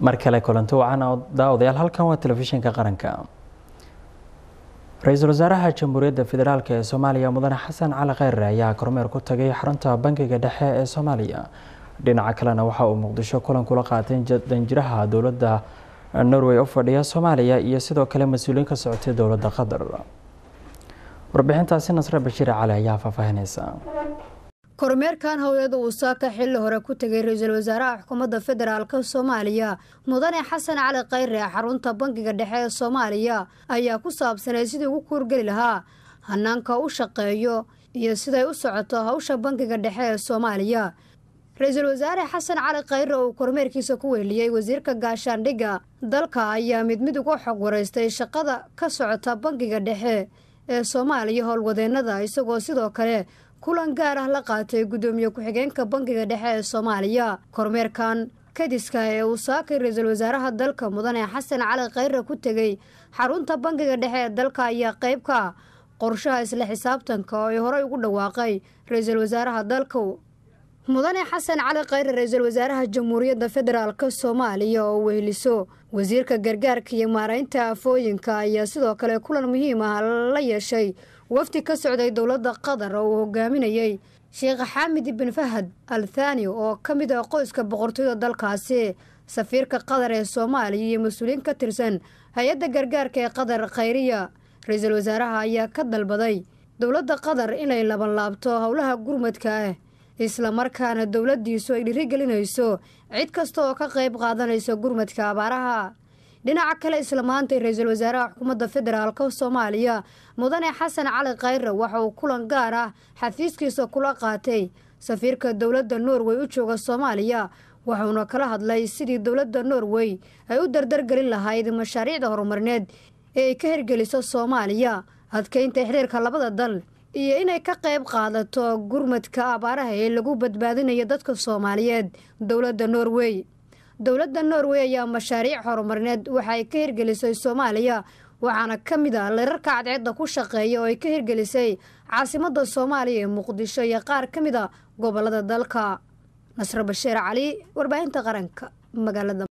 mar kale kulanti wacan daawadayaal halkan waa telefishinka qaranka ra-iisul wasaaraha jamhuuriyadda federaalk ee soomaaliya mudane xasan cali kheyre ayaa kormeer ku tagay xarunta bankiga dhexe ee soomaaliya dhinaca kalena waxa uu muqdisho kulan kula qaatay danjiraha dowladda eh, norway u fadhiya soomaaliya iyo sidoo kale mas-uuliyiin ka socotay dowladda qatar warbixintaasi nasre bashiir cali ayaa faafahineysa kormeerkan howlada uu saaka xilli hore ku tegay ra-iisul wasaaraha xukuumadda federaalka soomaaliya mudane xasan cali khayre xarunta bankiga dhexe ee soomaaliya ayaa ku saabsanay sidii ugu kuurgeli lahaa hanaanka u shaqeeyo iyo siday u socoto hawsha bankiga dhexe ee soomaaliya ra-iisul wasaare xasan cali khayre uu kormeerkiisa ku weheliyey wasiirka gaashaandhigga dalka ayaa mid mid ugu xog waraystay shaqada ka socota bankiga dhexe ee soomaaliya howlwadeennada isagoo sidoo kale kulan gaar ah la qaatay guddoomiye ku-xigeenka bankiga dhexe ee soomaaliya kormeerkan kadiska ee uu saakay ra-iisul wasaaraha dalka mudane xasan cali khayre ku tegey xarunta bankiga dhexe ee dalka ayaa qeyb ka qorshaha isla xisaabtanka oo ay horey ugu dhawaaqay ra-iisul wasaaraha dalku mudane xasan cali khayre ra-iisul wasaaraha jamhuuriyadda federaalka soomaaliya oo weheliso wasiirka gargaarka iyo maaraynta afooyinka ayaa sidoo kale kulan muhiim ah la yeeshay wafdi ka socday dowladda qatar oo uu hogaaminayay sheekh xaamid bin fahad al thani oo ka mid ah qoyska boqortooyda dalkaasi safiirka qatar ee soomaaliya iyo mas-uuliyiin ka tirsan hay-adda gargaarka ee qatar khayriya ra-iisul wasaaraha ayaa ka dalbaday dowladda qatar inay labanlaabto howlaha gurmadka ah islamarkaana dowladdiisu ay dhiirigelinayso cid kasta oo ka qayb qaadanayso gurmadka abaaraha dhinaca kale isla maantay ra-iisul wasaaraha xukuumadda federaalka soomaaliya mudane xasan cali khayre waxa uu kulan gaar ah xafiiskiisa kula qaatay safiirka dowladda norway u jooga soomaaliya wuxuuna kala hadlay sidii dowladda norwey ay u dardargelin lahayd mashaariicda horumarneed ee ay ka hirgeliso soomaaliya adkaynta xiriirka labada dal iyo inay ka qayb qaadato gurmadka abaaraha ee lagu badbaadinayo dadka soomaaliyeed dowladda norwey dowladda norway ayaa mashaariic horumarneed waxa ka hirgelisay soomaaliya waxaana ka mid a ah lerarka cadceedda ku shaqeeya oo ay ka hirgelisay caasimada soomaaliya ee muqdisho iyo qaar ka mid a ah gobolada dalka nasre basheer cali warbaahinta qaranka magaalada